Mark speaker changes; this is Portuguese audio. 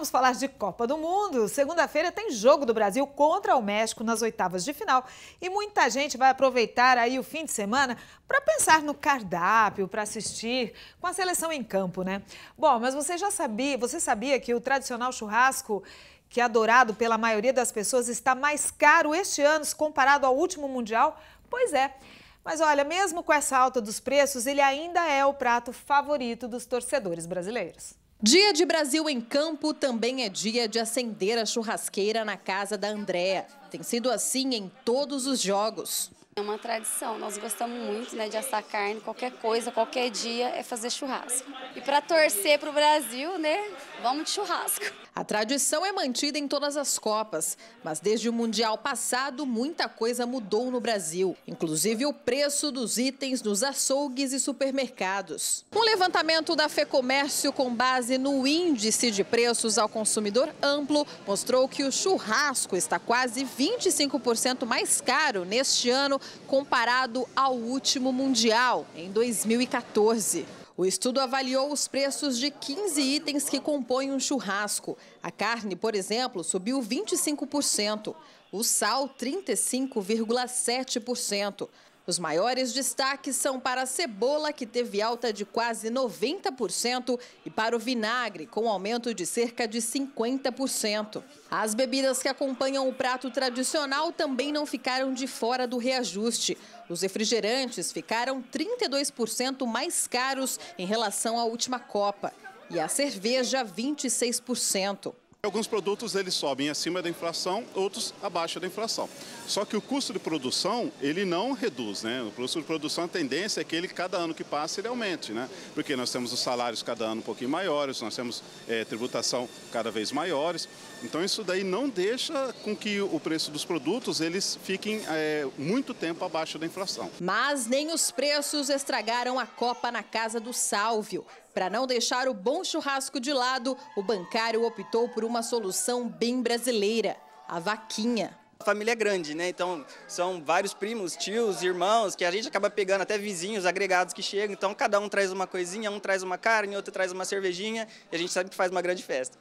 Speaker 1: Vamos falar de Copa do Mundo. Segunda-feira tem jogo do Brasil contra o México nas oitavas de final e muita gente vai aproveitar aí o fim de semana para pensar no cardápio, para assistir com a seleção em campo, né? Bom, mas você já sabia, você sabia que o tradicional churrasco que é adorado pela maioria das pessoas está mais caro este ano comparado ao último mundial? Pois é. Mas olha, mesmo com essa alta dos preços, ele ainda é o prato favorito dos torcedores brasileiros. Dia de Brasil em
Speaker 2: Campo também é dia de acender a churrasqueira na casa da Andréa. Tem sido assim em todos os jogos. É uma tradição, nós gostamos muito né, de assar carne, qualquer coisa, qualquer dia é fazer churrasco. E para torcer para o Brasil, né, vamos de churrasco. A tradição é mantida em todas as Copas, mas desde o Mundial passado, muita coisa mudou no Brasil, inclusive o preço dos itens nos açougues e supermercados. Um levantamento da FEComércio com base no Índice de Preços ao Consumidor Amplo mostrou que o churrasco está quase 25% mais caro neste ano comparado ao último Mundial, em 2014. O estudo avaliou os preços de 15 itens que compõem um churrasco. A carne, por exemplo, subiu 25%, o sal, 35,7%. Os maiores destaques são para a cebola, que teve alta de quase 90%, e para o vinagre, com aumento de cerca de 50%. As bebidas que acompanham o prato tradicional também não ficaram de fora do reajuste. Os refrigerantes ficaram 32% mais caros em relação à última Copa e a cerveja 26%.
Speaker 3: Alguns produtos eles sobem acima da inflação, outros abaixo da inflação. Só que o custo de produção, ele não reduz, né? O custo de produção, a tendência é que ele, cada ano que passa, ele aumente, né? Porque nós temos os salários cada ano um pouquinho maiores, nós temos é, tributação cada vez maiores. Então, isso daí não deixa com que o preço dos produtos, eles fiquem é, muito tempo abaixo da inflação.
Speaker 2: Mas nem os preços estragaram a Copa na casa do Sálvio. Para não deixar o bom churrasco de lado, o bancário optou por uma solução bem brasileira, a vaquinha.
Speaker 3: A família é grande, né? Então são vários primos, tios, irmãos, que a gente acaba pegando até vizinhos, agregados que chegam. Então cada um traz uma coisinha, um traz uma carne, outro traz uma cervejinha e a gente sabe que faz uma grande festa.